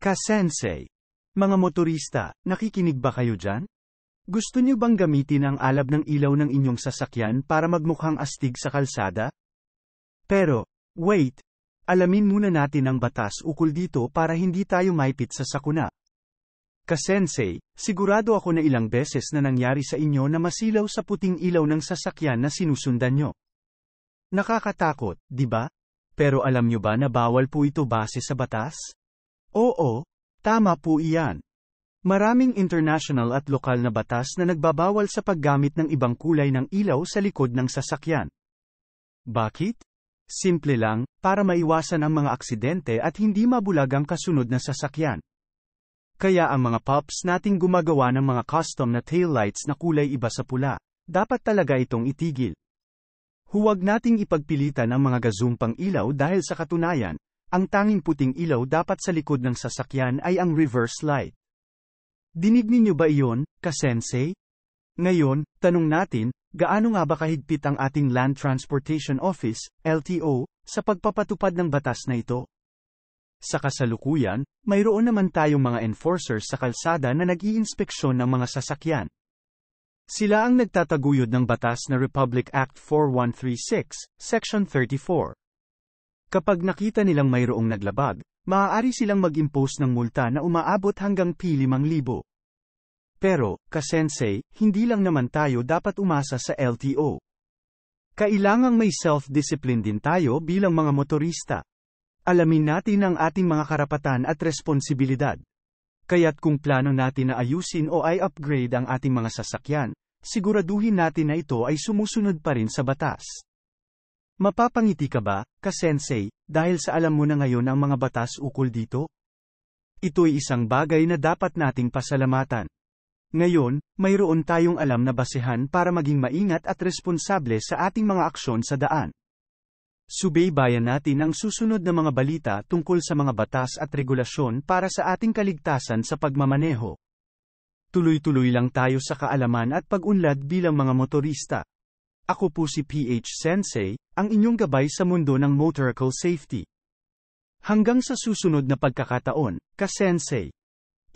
Kasensei. Mga motorista, nakikinig ba kayo dyan? Gusto niyo bang gamitin ang alab ng ilaw ng inyong sasakyan para magmukhang astig sa kalsada? Pero, wait! Alamin muna natin ang batas ukol dito para hindi tayo maipit sa sakuna. Kasensei, sigurado ako na ilang beses na nangyari sa inyo na masilaw sa puting ilaw ng sasakyan na sinusundan nyo. Nakakatakot, di ba? Pero alam nyo ba na bawal po ito base sa batas? Oo, tama po iyan. Maraming international at lokal na batas na nagbabawal sa paggamit ng ibang kulay ng ilaw sa likod ng sasakyan. Bakit? Simple lang, para maiwasan ang mga aksidente at hindi mabulag ang kasunod na sasakyan. Kaya ang mga pups nating gumagawa ng mga custom na taillights na kulay iba sa pula. Dapat talaga itong itigil. Huwag nating ipagpilitan ang mga gazumpang ilaw dahil sa katunayan, ang tanging puting ilaw dapat sa likod ng sasakyan ay ang reverse light. Dinig ninyo ba iyon, ka-sensei? Ngayon, tanong natin, gaano nga ba kahigpit ang ating Land Transportation Office, LTO, sa pagpapatupad ng batas na ito? Sa kasalukuyan, mayroon naman tayong mga enforcers sa kalsada na nag-iinspeksyon ng mga sasakyan. Sila ang nagtataguyod ng batas na Republic Act 4136, Section 34. Kapag nakita nilang mayroong naglabag, maaari silang mag-impose ng multa na umaabot hanggang P5,000. Pero, kasensei, hindi lang naman tayo dapat umasa sa LTO. Kailangang may self-discipline din tayo bilang mga motorista. Alamin natin ang ating mga karapatan at responsibilidad. Kaya't kung plano natin na ayusin o ay upgrade ang ating mga sasakyan, siguraduhin natin na ito ay sumusunod pa rin sa batas. Mapapangiti ka ba, ka-sensei, dahil sa alam mo na ngayon ang mga batas ukol dito? Ito'y isang bagay na dapat nating pasalamatan. Ngayon, mayroon tayong alam na basehan para maging maingat at responsable sa ating mga aksyon sa daan. Subaybayan natin ang susunod na mga balita tungkol sa mga batas at regulasyon para sa ating kaligtasan sa pagmamaneho. Tuloy-tuloy lang tayo sa kaalaman at pag-unlad bilang mga motorista. Ako po si PH Sensei, ang inyong gabay sa mundo ng motorcycle safety. Hanggang sa susunod na pagkakataon, ka-sensei.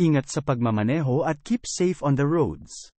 Ingat sa pagmamaneho at keep safe on the roads.